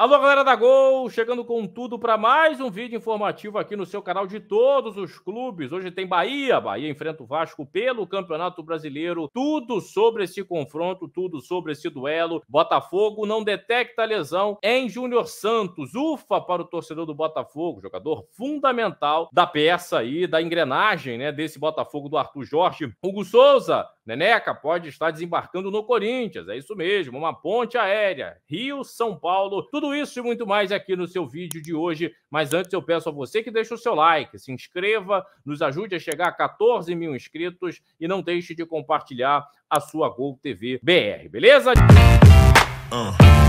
Alô, galera da Gol, chegando com tudo para mais um vídeo informativo aqui no seu canal de todos os clubes. Hoje tem Bahia, Bahia enfrenta o Vasco pelo Campeonato Brasileiro. Tudo sobre esse confronto, tudo sobre esse duelo. Botafogo não detecta lesão em Júnior Santos. Ufa para o torcedor do Botafogo, jogador fundamental da peça aí, da engrenagem, né, desse Botafogo do Arthur Jorge. Hugo Souza Neneca pode estar desembarcando no Corinthians, é isso mesmo, uma ponte aérea, Rio, São Paulo, tudo isso e muito mais aqui no seu vídeo de hoje. Mas antes eu peço a você que deixe o seu like, se inscreva, nos ajude a chegar a 14 mil inscritos e não deixe de compartilhar a sua Gol TV BR, beleza? Uh.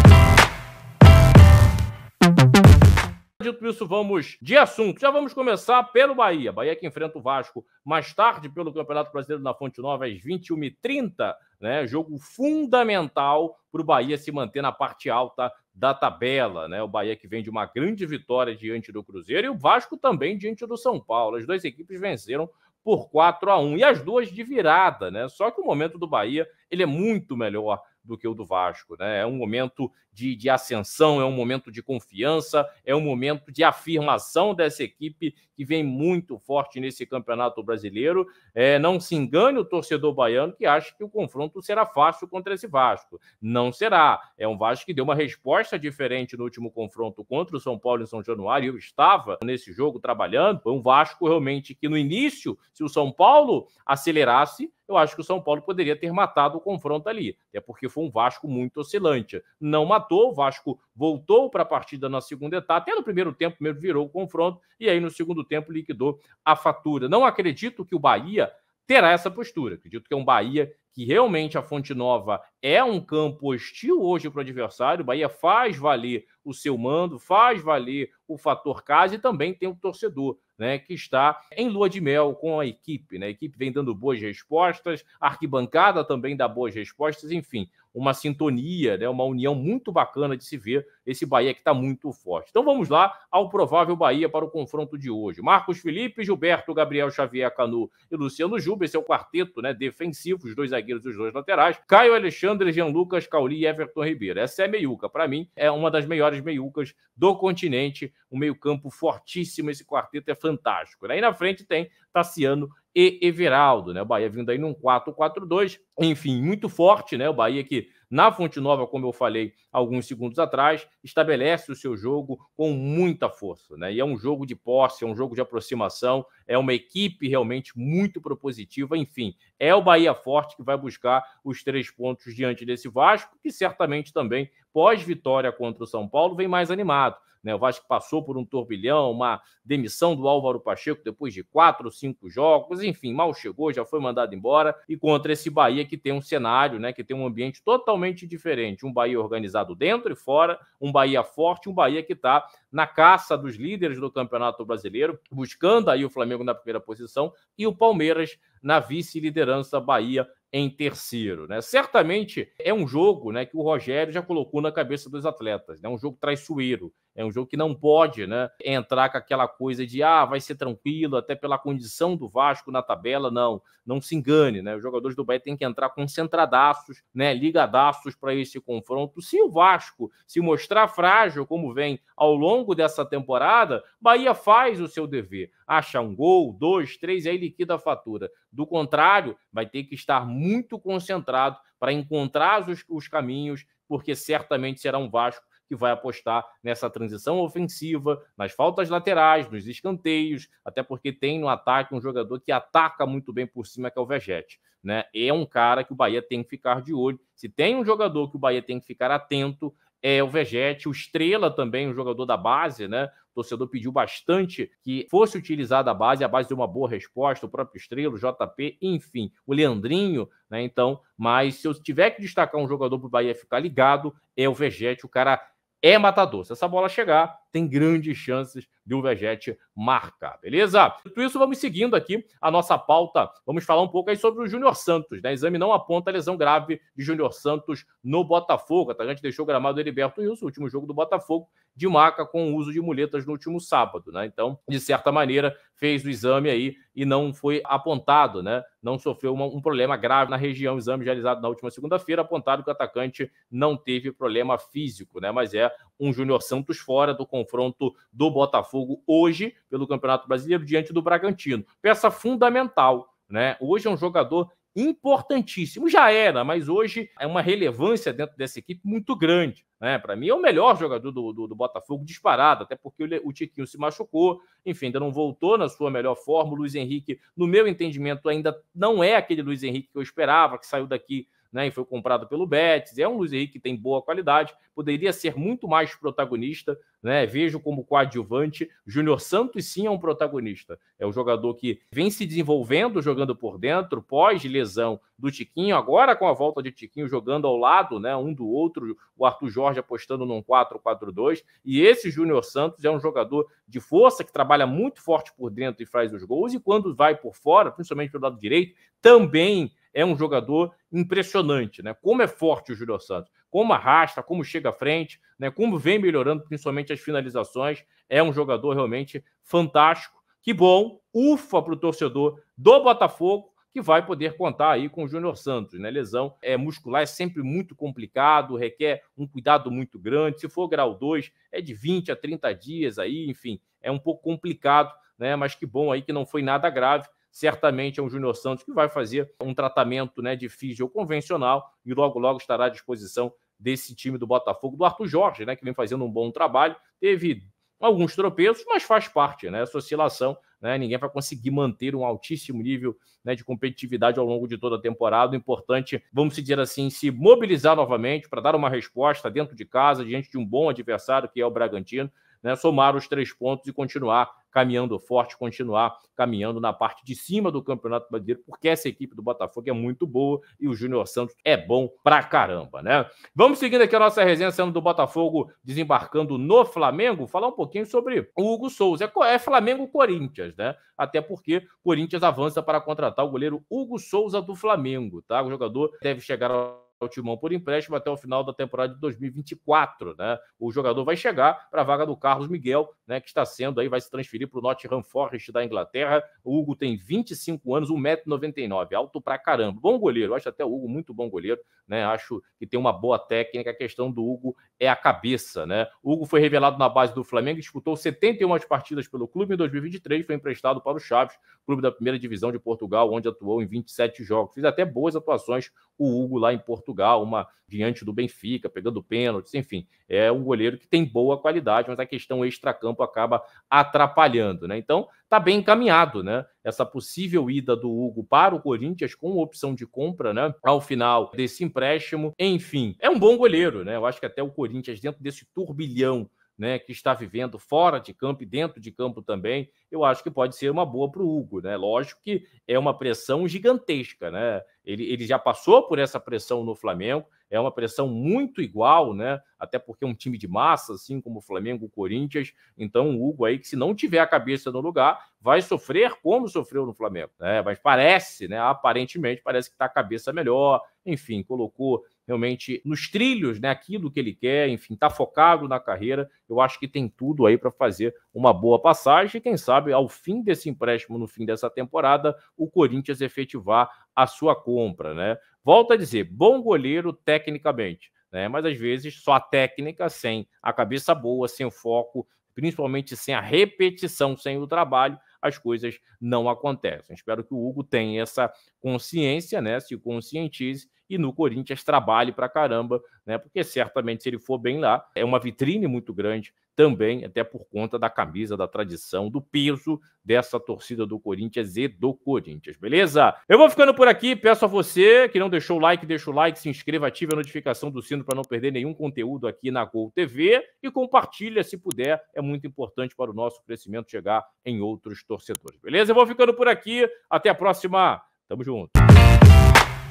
Dito isso, vamos de assunto. Já vamos começar pelo Bahia. Bahia que enfrenta o Vasco mais tarde pelo Campeonato Brasileiro na Fonte Nova às 21h30. Né? Jogo fundamental para o Bahia se manter na parte alta da tabela. Né? O Bahia que vem de uma grande vitória diante do Cruzeiro e o Vasco também diante do São Paulo. As duas equipes venceram por 4 a 1 e as duas de virada. Né? Só que o momento do Bahia ele é muito melhor do que o do Vasco. Né? É um momento de, de ascensão, é um momento de confiança, é um momento de afirmação dessa equipe que vem muito forte nesse campeonato brasileiro. É, não se engane o torcedor baiano que acha que o confronto será fácil contra esse Vasco. Não será. É um Vasco que deu uma resposta diferente no último confronto contra o São Paulo em São Januário. Eu estava nesse jogo trabalhando. Foi um Vasco realmente que no início, se o São Paulo acelerasse, eu acho que o São Paulo poderia ter matado o confronto ali, até porque foi um Vasco muito oscilante. Não matou, o Vasco voltou para a partida na segunda etapa, até no primeiro tempo primeiro virou o confronto, e aí no segundo tempo liquidou a fatura. Não acredito que o Bahia terá essa postura. Acredito que é um Bahia que realmente a Fonte Nova é um campo hostil hoje para o adversário. O Bahia faz valer o seu mando, faz valer o fator casa e também tem o torcedor né, que está em lua de mel com a equipe. Né? A equipe vem dando boas respostas, a arquibancada também dá boas respostas, enfim uma sintonia, né, uma união muito bacana de se ver. Esse Bahia que está muito forte. Então vamos lá ao provável Bahia para o confronto de hoje. Marcos Felipe, Gilberto, Gabriel Xavier Canu e Luciano Juba. Esse é o quarteto né, defensivo, os dois zagueiros e os dois laterais. Caio Alexandre, Jean Lucas, Cauli e Everton Ribeiro. Essa é a meiuca. Para mim, é uma das melhores meiucas do continente. Um meio-campo fortíssimo. Esse quarteto é fantástico. Aí né? na frente tem Tassiano e Everaldo, né? O Bahia vindo aí num 4-4-2, enfim, muito forte, né? O Bahia que na Fonte Nova, como eu falei alguns segundos atrás, estabelece o seu jogo com muita força, né? E é um jogo de posse, é um jogo de aproximação, é uma equipe realmente muito propositiva, enfim, é o Bahia forte que vai buscar os três pontos diante desse Vasco, que certamente também pós-vitória contra o São Paulo vem mais animado. Né? O Vasco passou por um turbilhão, uma demissão do Álvaro Pacheco depois de quatro ou cinco jogos, enfim, mal chegou, já foi mandado embora. E contra esse Bahia que tem um cenário, né? que tem um ambiente totalmente diferente. Um Bahia organizado dentro e fora, um Bahia forte, um Bahia que está na caça dos líderes do Campeonato Brasileiro, buscando aí o Flamengo na primeira posição e o Palmeiras na vice-liderança, Bahia em terceiro, né? Certamente é um jogo, né, que o Rogério já colocou na cabeça dos atletas, né? Um jogo traiçoeiro, é um jogo que não pode né, entrar com aquela coisa de ah, vai ser tranquilo, até pela condição do Vasco na tabela. Não, não se engane, né? Os jogadores do Bahia têm que entrar concentradaços, né? Ligadaços para esse confronto. Se o Vasco se mostrar frágil, como vem ao longo dessa temporada, Bahia faz o seu dever. Acha um gol, dois, três, aí liquida a fatura. Do contrário, vai ter que estar muito concentrado para encontrar os, os caminhos, porque certamente será um Vasco que vai apostar nessa transição ofensiva, nas faltas laterais, nos escanteios, até porque tem no ataque um jogador que ataca muito bem por cima, que é o Vegete. Né? É um cara que o Bahia tem que ficar de olho. Se tem um jogador que o Bahia tem que ficar atento, é o Vegete, o Estrela também, um jogador da base, né? O torcedor pediu bastante que fosse utilizada a base, a base deu uma boa resposta, o próprio Estrela, o JP, enfim, o Leandrinho, né? Então, mas se eu tiver que destacar um jogador para o Bahia ficar ligado, é o Vegete, o cara é matador. Se essa bola chegar, tem grandes chances de o Vegete marcar, beleza? Tudo isso, vamos seguindo aqui a nossa pauta. Vamos falar um pouco aí sobre o Júnior Santos. Né? Exame não aponta lesão grave de Júnior Santos no Botafogo. atacante deixou o gramado do Heriberto Wilson, o último jogo do Botafogo, de maca com o uso de muletas no último sábado, né? Então, de certa maneira, fez o exame aí e não foi apontado, né? Não sofreu uma, um problema grave na região. Exame realizado na última segunda-feira apontado que o atacante não teve problema físico, né? Mas é um Júnior Santos fora do convite confronto do Botafogo hoje pelo Campeonato Brasileiro diante do Bragantino. Peça fundamental, né? Hoje é um jogador importantíssimo. Já era, mas hoje é uma relevância dentro dessa equipe muito grande. Né? Para mim, é o melhor jogador do, do, do, Botafogo disparado, até porque o, Tiquinho se machucou, enfim, ainda não voltou na sua melhor forma. O Luiz Henrique, no meu entendimento, ainda não é aquele Luiz Henrique que eu esperava, que saiu daqui né, e foi comprado pelo Betis. É um Luiz Henrique que tem boa qualidade, poderia ser muito mais protagonista, né? Vejo como coadjuvante. Júnior Santos sim é um protagonista. É um jogador que vem se desenvolvendo jogando por dentro, pós-lesão do Tiquinho, agora com a volta de Tiquinho jogando ao lado, né, um do outro, o Arthur Jorge apostando num 4-4-2, e esse Júnior Santos é um jogador de força que trabalha muito forte por dentro e faz os gols e quando vai por fora, principalmente pelo lado direito, também é um jogador impressionante, né? Como é forte o Júlio Santos, como arrasta, como chega à frente, né? Como vem melhorando principalmente as finalizações, é um jogador realmente fantástico. Que bom, ufa para o torcedor do Botafogo que vai poder contar aí com o Júnior Santos, né? Lesão é muscular é sempre muito complicado, requer um cuidado muito grande. Se for grau 2, é de 20 a 30 dias aí, enfim, é um pouco complicado, né? Mas que bom aí que não foi nada grave certamente é um Júnior Santos que vai fazer um tratamento né, de físico convencional e logo, logo estará à disposição desse time do Botafogo, do Arthur Jorge, né, que vem fazendo um bom trabalho. Teve alguns tropeços, mas faz parte, né? Essa oscilação, né? Ninguém vai conseguir manter um altíssimo nível né, de competitividade ao longo de toda a temporada. O importante, vamos dizer assim, se mobilizar novamente para dar uma resposta dentro de casa, diante de um bom adversário que é o Bragantino né, somar os três pontos e continuar caminhando forte, continuar caminhando na parte de cima do Campeonato Brasileiro, porque essa equipe do Botafogo é muito boa e o Júnior Santos é bom pra caramba, né? Vamos seguindo aqui a nossa resenha sendo do Botafogo desembarcando no Flamengo, falar um pouquinho sobre o Hugo Souza. É, é Flamengo-Corinthians, né? Até porque Corinthians avança para contratar o goleiro Hugo Souza do Flamengo, tá? O jogador deve chegar ao então, o Timão por empréstimo até o final da temporada de 2024, né? O jogador vai chegar para a vaga do Carlos Miguel, né, que está sendo aí vai se transferir para o Nottingham Forest da Inglaterra. O Hugo tem 25 anos, 1,99m, alto pra caramba. Bom goleiro, Eu acho até o Hugo muito bom goleiro, né? Acho que tem uma boa técnica. A questão do Hugo é a cabeça, né? O Hugo foi revelado na base do Flamengo, disputou 71 partidas pelo clube em 2023, foi emprestado para o Chaves, clube da primeira divisão de Portugal, onde atuou em 27 jogos. Fez até boas atuações o Hugo lá em Portugal Portugal, uma diante do Benfica, pegando pênaltis, enfim. É um goleiro que tem boa qualidade, mas a questão extra-campo acaba atrapalhando, né? Então, tá bem encaminhado, né? Essa possível ida do Hugo para o Corinthians com opção de compra, né? Ao final desse empréstimo. Enfim, é um bom goleiro, né? Eu acho que até o Corinthians, dentro desse turbilhão né, que está vivendo fora de campo e dentro de campo também, eu acho que pode ser uma boa para o Hugo, né? Lógico que é uma pressão gigantesca, né? Ele, ele já passou por essa pressão no Flamengo, é uma pressão muito igual, né? Até porque é um time de massa, assim como o Flamengo, o Corinthians. Então, o Hugo aí, que se não tiver a cabeça no lugar, vai sofrer como sofreu no Flamengo, né? Mas parece, né? Aparentemente, parece que está a cabeça melhor, enfim, colocou realmente nos trilhos, né, aquilo que ele quer, enfim, tá focado na carreira. Eu acho que tem tudo aí para fazer uma boa passagem. quem sabe, ao fim desse empréstimo, no fim dessa temporada, o Corinthians efetivar a sua compra. Né? Volto a dizer, bom goleiro tecnicamente. Né? Mas às vezes só a técnica sem a cabeça boa, sem o foco, principalmente sem a repetição, sem o trabalho, as coisas não acontecem. Espero que o Hugo tenha essa consciência, né? Se conscientize e no Corinthians trabalhe para caramba, né? Porque certamente se ele for bem lá, é uma vitrine muito grande, também, até por conta da camisa, da tradição, do peso dessa torcida do Corinthians e do Corinthians, beleza? Eu vou ficando por aqui, peço a você que não deixou o like, deixa o like, se inscreva, ative a notificação do sino para não perder nenhum conteúdo aqui na Gol TV e compartilha se puder, é muito importante para o nosso crescimento chegar em outros torcedores, beleza? Eu vou ficando por aqui, até a próxima, tamo junto.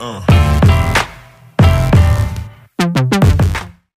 Uh.